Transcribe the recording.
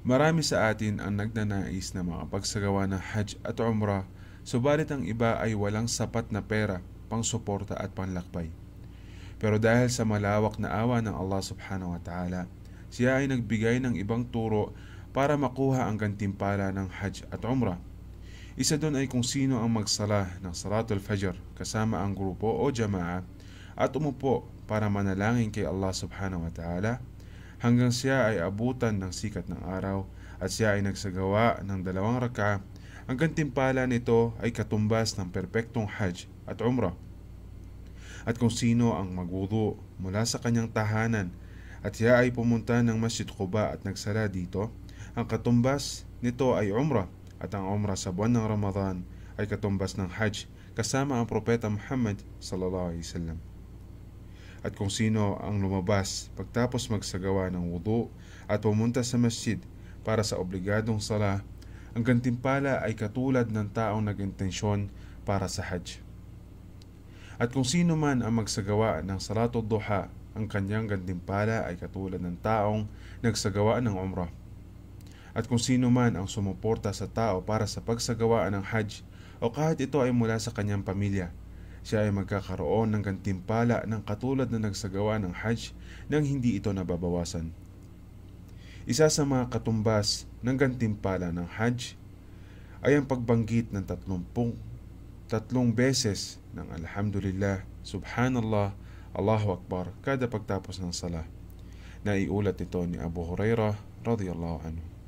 Marami sa atin ang nagdanais na makapagsagawa ng Hajj at Umrah, subalit ang iba ay walang sapat na pera, pangsuporta at panlakbay. Pero dahil sa malawak na awa ng Allah subhanahu wa ta'ala, siya ay nagbigay ng ibang turo para makuha ang gantimpala ng Hajj at Umrah. Isa doon ay kung sino ang magsala ng Salatul Fajr kasama ang grupo o jamaa at umupo para manalangin kay Allah subhanahu wa ta'ala hanggang siya ay abutan ng sikat ng araw at siya ay nagsagawa ng dalawang raka, ang gantimpala nito ay katumbas ng perpektong hajj at umrah. At kung sino ang magwudu mula sa kanyang tahanan at siya ay pumunta ng Masjid Quba at nagsala dito, ang katumbas nito ay umrah at ang umrah sa buwan ng Ramadan ay katumbas ng hajj kasama ang propeta Muhammad sallallahu alaihi wasallam at kung sino ang lumabas pagtapos magsagawa ng wudu at pumunta sa masjid para sa obligadong sala, ang gantimpala ay katulad ng taong nag-intensyon para sa hajj. At kung sino man ang magsagawa ng salatul duha, ang kanyang gantimpala ay katulad ng taong nagsagawa ng umrah. At kung sino man ang sumuporta sa tao para sa pagsagawa ng hajj o kahit ito ay mula sa kanyang pamilya, siya ay magkakaroon ng gantimpala ng katulad na nagsagawa ng Hajj nang hindi ito nababawasan. Isa sa mga katumbas ng gantimpala ng Hajj ay ang pagbanggit ng tatlumpung tatlong beses ng Alhamdulillah, Subhanallah, Allahu Akbar kada pagtapos ng salah. Naiulat ito ni Abu Hurairah radiyallahu anhu.